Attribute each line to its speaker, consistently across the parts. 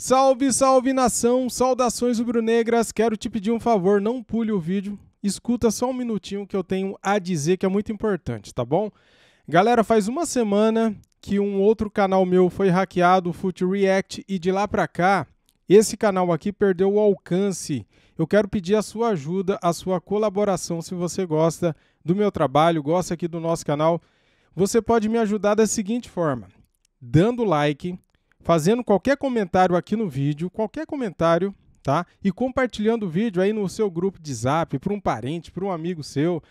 Speaker 1: Salve, salve nação, saudações rubro-negras. Quero te pedir um favor, não pule o vídeo. Escuta só um minutinho que eu tenho a dizer que é muito importante, tá bom? Galera, faz uma semana que um outro canal meu foi hackeado, o Foot React, e de lá para cá, esse canal aqui perdeu o alcance. Eu quero pedir a sua ajuda, a sua colaboração se você gosta do meu trabalho, gosta aqui do nosso canal. Você pode me ajudar da seguinte forma: dando like, fazendo qualquer comentário aqui no vídeo, qualquer comentário, tá? E compartilhando o vídeo aí no seu grupo de zap, para um parente, para um amigo seu.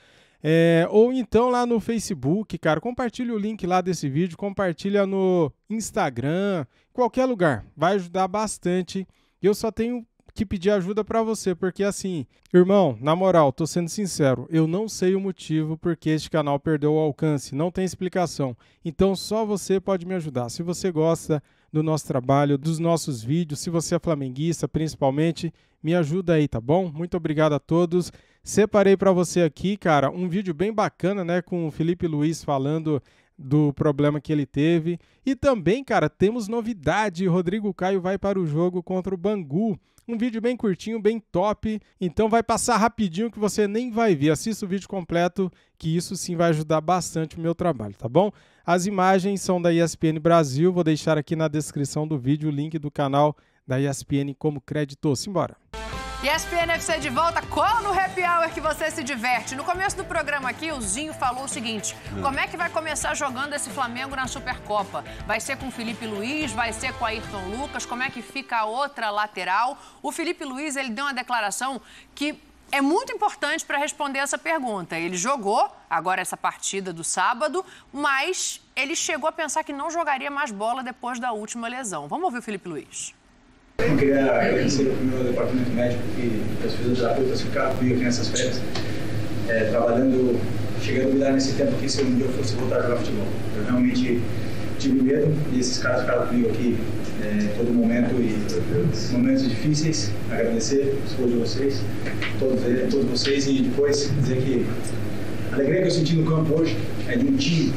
Speaker 1: É, ou então lá no Facebook, cara, compartilha o link lá desse vídeo, compartilha no Instagram, qualquer lugar, vai ajudar bastante. Eu só tenho que pedir ajuda para você, porque assim, irmão, na moral, tô sendo sincero, eu não sei o motivo porque este canal perdeu o alcance, não tem explicação. Então só você pode me ajudar. Se você gosta do nosso trabalho, dos nossos vídeos. Se você é flamenguista, principalmente, me ajuda aí, tá bom? Muito obrigado a todos. Separei para você aqui, cara, um vídeo bem bacana, né, com o Felipe Luiz falando do problema que ele teve. E também, cara, temos novidade. Rodrigo Caio vai para o jogo contra o Bangu. Um vídeo bem curtinho, bem top. Então vai passar rapidinho que você nem vai ver. Assista o vídeo completo, que isso sim vai ajudar bastante o meu trabalho, tá bom? As imagens são da ESPN Brasil. Vou deixar aqui na descrição do vídeo o link do canal da ESPN como crédito. Simbora!
Speaker 2: E SPNFC de volta, qual no happy hour que você se diverte? No começo do programa aqui, o Zinho falou o seguinte, como é que vai começar jogando esse Flamengo na Supercopa? Vai ser com Felipe Luiz, vai ser com Ayrton Lucas, como é que fica a outra lateral? O Felipe Luiz, ele deu uma declaração que é muito importante para responder essa pergunta. Ele jogou agora essa partida do sábado, mas ele chegou a pensar que não jogaria mais bola depois da última lesão. Vamos ouvir o Felipe Luiz.
Speaker 1: Eu queria agradecer o meu departamento médico e as fisioterapeutas ficaram comigo aqui
Speaker 3: nessas férias, é, trabalhando, chegando a me nesse tempo que se um dia eu fosse voltar a jogar futebol. Eu realmente tive medo e esses caras ficaram comigo aqui é, todo momento e momentos difíceis. Agradecer o todos de vocês, todos, todos vocês, e depois dizer que a alegria que eu senti no campo hoje é de um time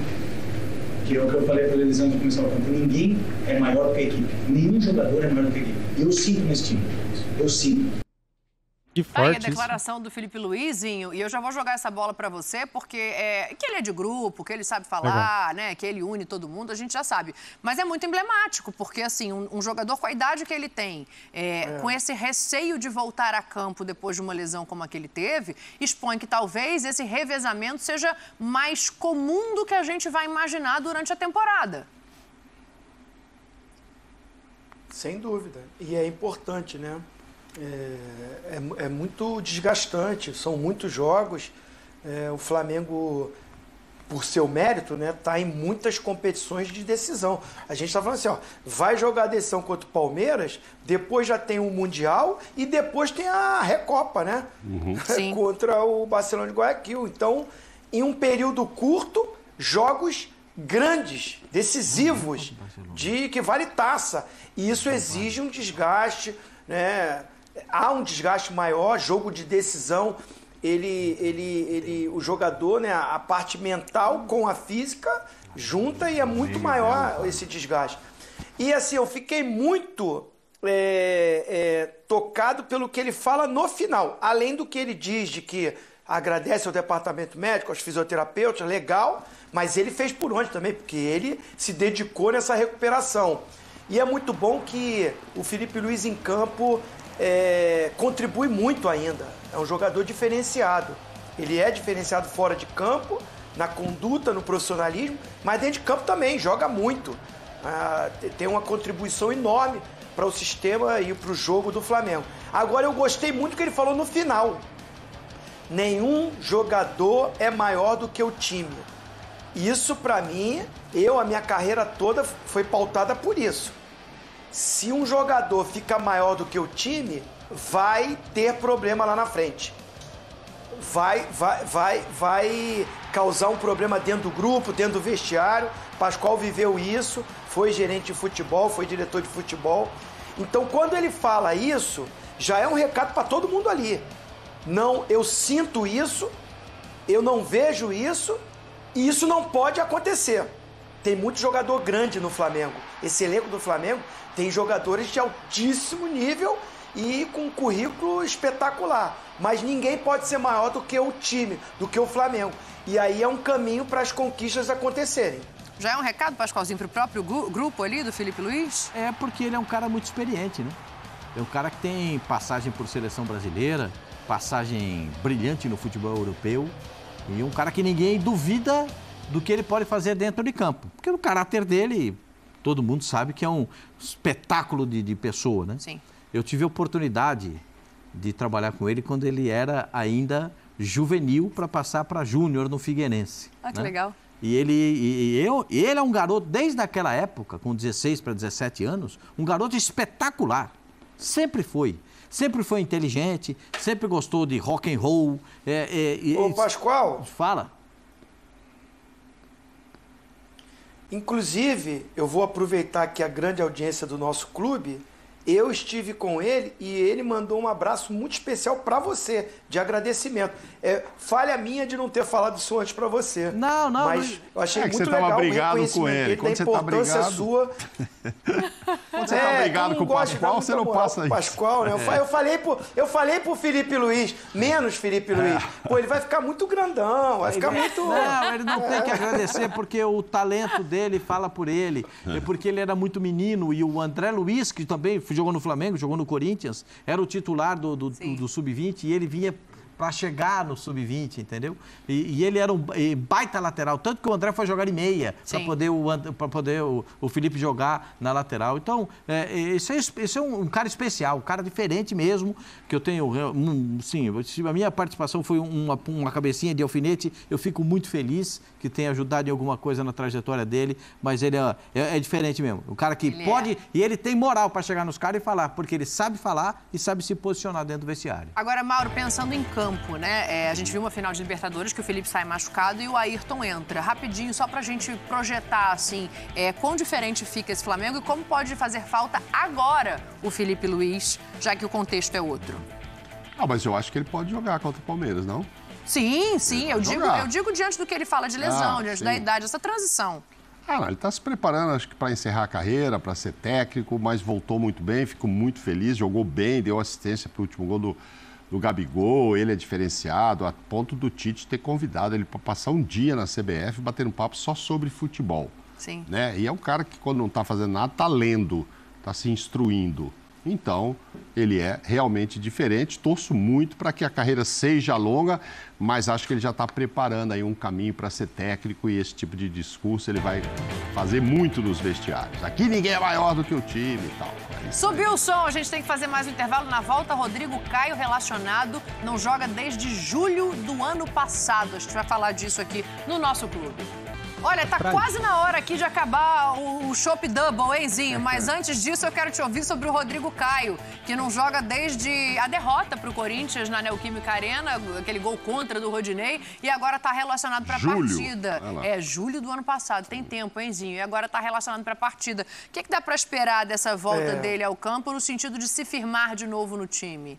Speaker 3: que é o que eu falei para eles antes de começar o campo. Ninguém é maior que a equipe. Nenhum jogador é maior
Speaker 1: que a equipe. Eu sinto nesse time. Eu sinto. Que forte. Tá aí, a declaração
Speaker 2: isso. do Felipe Luizinho, e eu já vou jogar essa bola para você, porque é, que ele é de grupo, que ele sabe falar, Legal. né? Que ele une todo mundo, a gente já sabe. Mas é muito emblemático, porque assim, um, um jogador com a idade que ele tem, é, é. com esse receio de voltar a campo depois de uma lesão como a que ele teve, expõe que talvez esse revezamento seja mais comum do que a gente vai imaginar durante a temporada.
Speaker 4: Sem dúvida. E é importante, né? É, é, é muito desgastante, são muitos jogos. É, o Flamengo, por seu mérito, né, tá em muitas competições de decisão. A gente está falando assim, ó, vai jogar a decisão contra o Palmeiras, depois já tem o Mundial e depois tem a Recopa, né?
Speaker 1: Uhum.
Speaker 4: contra o Barcelona de Guayaquil. Então, em um período curto, jogos grandes, decisivos, de que vale taça. E isso é exige um desgaste, né? Há um desgaste maior, jogo de decisão. Ele, ele, ele, o jogador, né, a parte mental com a física junta e é muito maior esse desgaste. E assim, eu fiquei muito é, é, tocado pelo que ele fala no final, além do que ele diz de que agradece ao departamento médico, aos fisioterapeutas, legal, mas ele fez por onde também, porque ele se dedicou nessa recuperação. E é muito bom que o Felipe Luiz em campo é, contribui muito ainda. É um jogador diferenciado. Ele é diferenciado fora de campo, na conduta, no profissionalismo, mas dentro de campo também, joga muito. Ah, tem uma contribuição enorme para o sistema e para o jogo do Flamengo. Agora eu gostei muito que ele falou no final nenhum jogador é maior do que o time. Isso para mim, eu a minha carreira toda foi pautada por isso. Se um jogador fica maior do que o time, vai ter problema lá na frente. Vai vai vai vai causar um problema dentro do grupo, dentro do vestiário. Pascoal viveu isso, foi gerente de futebol, foi diretor de futebol. Então quando ele fala isso, já é um recado para todo mundo ali. Não, eu sinto isso, eu não vejo isso, e isso não pode acontecer. Tem muito jogador grande no Flamengo. Esse elenco do Flamengo tem jogadores de altíssimo nível e com um currículo espetacular. Mas ninguém pode ser maior do que o time, do que o Flamengo. E aí é um caminho para as conquistas acontecerem.
Speaker 2: Já é um recado, Pascoalzinho, para o próprio grupo ali do Felipe Luiz? É, porque ele é um cara muito experiente, né?
Speaker 3: É um cara que tem passagem por seleção brasileira, passagem brilhante no futebol europeu e um cara que ninguém duvida do que ele pode fazer dentro de campo. Porque o caráter dele, todo mundo sabe que é um espetáculo de, de pessoa, né? Sim. Eu tive a oportunidade de trabalhar com ele quando ele era ainda juvenil para passar para júnior no Figueirense. Ah, que né? legal. E ele, e eu, ele é um garoto, desde aquela época, com 16 para 17 anos, um garoto espetacular. Sempre foi sempre foi inteligente, sempre gostou de rock and roll. É, é, Ô, Pascoal. Fala.
Speaker 4: Inclusive, eu vou aproveitar aqui a grande audiência do nosso clube eu estive com ele e ele mandou um abraço muito especial para você, de agradecimento. É, falha minha de não ter falado isso antes para você. Não, não. Mas eu achei é muito você legal brigado com ele. Tá Quando você tá é, brigado... sua.
Speaker 1: Quando você é, tá brigado com o
Speaker 4: Pascoal, você não passa isso. Pascoal, né? É. Eu, falei pro, eu falei pro Felipe Luiz, menos Felipe é. Luiz.
Speaker 3: Pô, ele vai ficar muito grandão, vai ficar muito... Não, ele não tem que agradecer porque o talento dele fala por ele. É, é. porque ele era muito menino e o André Luiz, que também foi jogou no Flamengo, jogou no Corinthians, era o titular do, do, do, do Sub-20 e ele vinha para chegar no sub-20, entendeu? E, e, ele era um baita lateral, tanto que o André foi jogar em meia para poder, o, poder o, o, Felipe jogar na lateral. Então, é, esse é, esse é um, um, cara especial, um cara diferente mesmo, que eu tenho, um, sim, a minha participação foi uma, uma cabecinha de alfinete, eu fico muito feliz que tenha ajudado em alguma coisa na trajetória dele, mas ele é, é, é diferente mesmo. O cara que ele é. pode, é. e ele tem moral para chegar nos caras e falar, porque ele sabe falar e sabe se posicionar dentro do vestiário.
Speaker 2: Agora, Mauro, pensando em campo, campo, né? É, a gente viu uma final de Libertadores que o Felipe sai machucado e o Ayrton entra. Rapidinho, só pra gente projetar, assim, é, quão diferente fica esse Flamengo e como pode fazer falta agora o Felipe Luiz, já que o contexto é outro.
Speaker 3: Ah, mas eu acho que ele pode jogar contra o Palmeiras, não?
Speaker 2: Sim, sim. Eu digo, eu digo diante do que ele fala de ah, lesão, ah, diante sim. da idade, essa transição.
Speaker 3: Ah, não, ele está se preparando, acho que para encerrar a carreira, para ser técnico, mas voltou muito bem, ficou muito feliz, jogou bem, deu assistência para o último gol do, do Gabigol, ele é diferenciado, a ponto do Tite ter convidado ele para passar um dia na CBF batendo papo só sobre futebol. Sim. Né? E é um cara que, quando não está fazendo nada, está lendo, está se instruindo. Então, ele é realmente diferente. Torço muito para que a carreira seja longa, mas acho que ele já está preparando aí um caminho para ser técnico e esse tipo de discurso ele vai fazer muito nos vestiários. Aqui ninguém é maior do que o time e tal.
Speaker 2: Subiu o som, a gente tem que fazer mais um intervalo. Na volta, Rodrigo Caio, relacionado, não joga desde julho do ano passado. A gente vai falar disso aqui no nosso clube. Olha, tá pra... quase na hora aqui de acabar o Shop Double, hein, é, Mas é. antes disso, eu quero te ouvir sobre o Rodrigo Caio, que não joga desde a derrota pro Corinthians na Neoquímica Arena, aquele gol contra do Rodinei, e agora tá relacionado pra julho. partida. É, julho do ano passado. Tem tempo, hein, E agora tá relacionado pra partida. O que, que dá pra esperar dessa volta é... dele ao campo no sentido de se firmar de novo no time?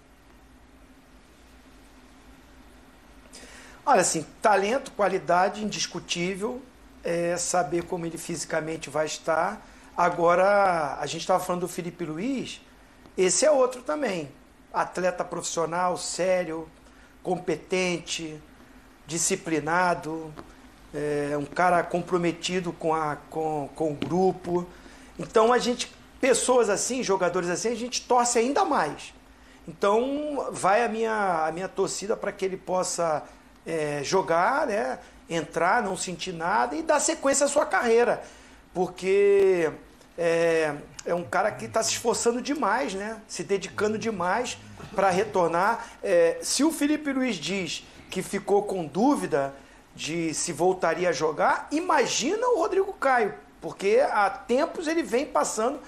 Speaker 4: Olha, assim, talento, qualidade indiscutível, é, saber como ele fisicamente vai estar. Agora, a gente estava falando do Felipe Luiz, esse é outro também. Atleta profissional, sério, competente, disciplinado, é, um cara comprometido com, a, com, com o grupo. Então a gente, pessoas assim, jogadores assim, a gente torce ainda mais. Então vai a minha, a minha torcida para que ele possa é, jogar, né? entrar, não sentir nada e dar sequência à sua carreira. Porque é, é um cara que está se esforçando demais, né? se dedicando demais para retornar. É, se o Felipe Luiz diz que ficou com dúvida de se voltaria a jogar, imagina o Rodrigo Caio, porque há tempos ele vem passando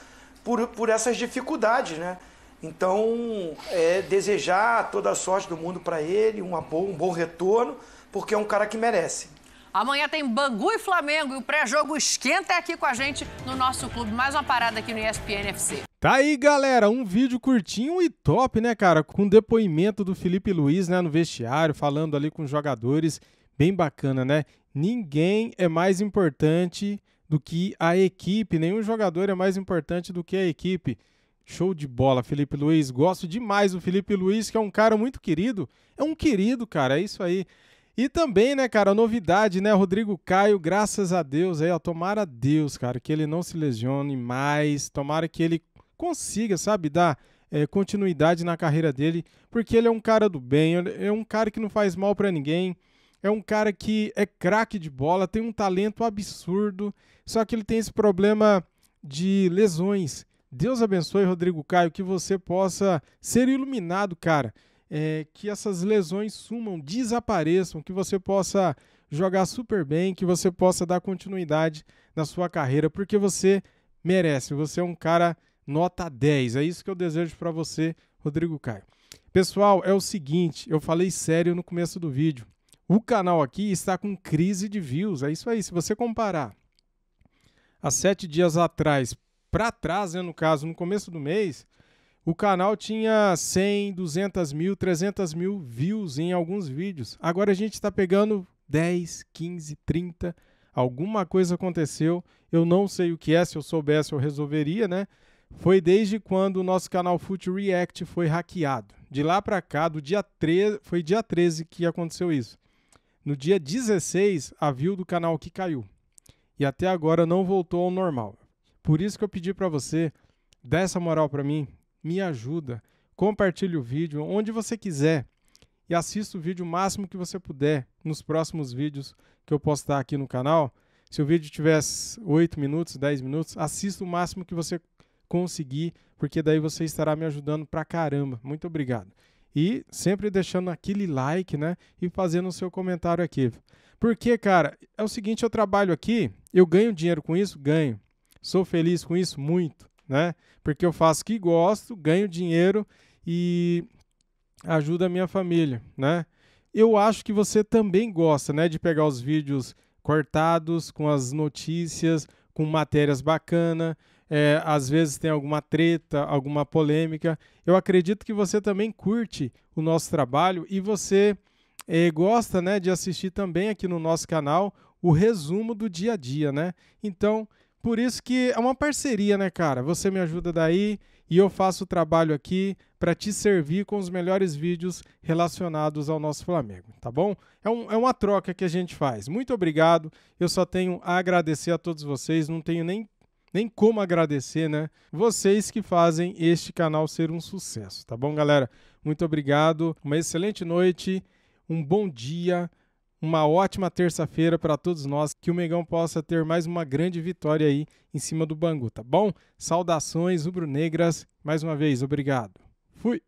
Speaker 4: por, por essas dificuldades, né? Então, é, desejar toda a sorte do mundo para ele, uma boa, um bom retorno, porque é um cara que merece.
Speaker 2: Amanhã tem Bangu e Flamengo e o pré-jogo esquenta aqui com a gente no nosso clube. Mais uma parada aqui no ESPN FC.
Speaker 1: Tá aí, galera, um vídeo curtinho e top, né, cara? Com depoimento do Felipe Luiz, né, no vestiário, falando ali com os jogadores. Bem bacana, né? Ninguém é mais importante do que a equipe, nenhum jogador é mais importante do que a equipe. Show de bola, Felipe Luiz. Gosto demais do Felipe Luiz, que é um cara muito querido. É um querido, cara, é isso aí. E também, né, cara, novidade, né, Rodrigo Caio, graças a Deus aí, ó, tomara Deus, cara, que ele não se lesione mais, tomara que ele consiga, sabe, dar é, continuidade na carreira dele, porque ele é um cara do bem, é um cara que não faz mal para ninguém, é um cara que é craque de bola, tem um talento absurdo, só que ele tem esse problema de lesões. Deus abençoe, Rodrigo Caio, que você possa ser iluminado, cara é, que essas lesões sumam, desapareçam, que você possa jogar super bem, que você possa dar continuidade na sua carreira, porque você merece, você é um cara nota 10. É isso que eu desejo para você, Rodrigo Caio. Pessoal, é o seguinte, eu falei sério no começo do vídeo. O canal aqui está com crise de views, é isso aí. Se você comparar há sete dias atrás para trás, né, no caso, no começo do mês, o canal tinha 100, 200 mil, 300 mil views em alguns vídeos. Agora a gente está pegando 10, 15, 30. Alguma coisa aconteceu. Eu não sei o que é. Se eu soubesse, eu resolveria, né? Foi desde quando o nosso canal Foot React foi hackeado. De lá para cá, do dia 13, foi dia 13 que aconteceu isso. No dia 16, a view do canal que caiu. E até agora não voltou ao normal. Por isso que eu pedi para você, dá essa moral para mim, me ajuda. Compartilhe o vídeo onde você quiser e assista o vídeo o máximo que você puder nos próximos vídeos que eu postar aqui no canal. Se o vídeo tiver 8 minutos, 10 minutos, assista o máximo que você conseguir, porque daí você estará me ajudando pra caramba. Muito obrigado. E sempre deixando aquele like, né? E fazendo o seu comentário aqui. Porque, cara, é o seguinte, eu trabalho aqui, eu ganho dinheiro com isso? Ganho. Sou feliz com isso? Muito né? Porque eu faço o que gosto, ganho dinheiro e ajuda a minha família, né? Eu acho que você também gosta, né, de pegar os vídeos cortados com as notícias, com matérias bacanas, é, às vezes tem alguma treta, alguma polêmica. Eu acredito que você também curte o nosso trabalho e você é, gosta né, de assistir também aqui no nosso canal o resumo do dia a dia, né? Então, por isso que é uma parceria, né, cara? Você me ajuda daí e eu faço o trabalho aqui para te servir com os melhores vídeos relacionados ao nosso Flamengo, tá bom? É, um, é uma troca que a gente faz. Muito obrigado. Eu só tenho a agradecer a todos vocês, não tenho nem, nem como agradecer, né? Vocês que fazem este canal ser um sucesso, tá bom, galera? Muito obrigado. Uma excelente noite, um bom dia uma ótima terça-feira para todos nós, que o Mengão possa ter mais uma grande vitória aí em cima do Bangu, tá bom? Saudações rubro-negras, mais uma vez, obrigado. Fui.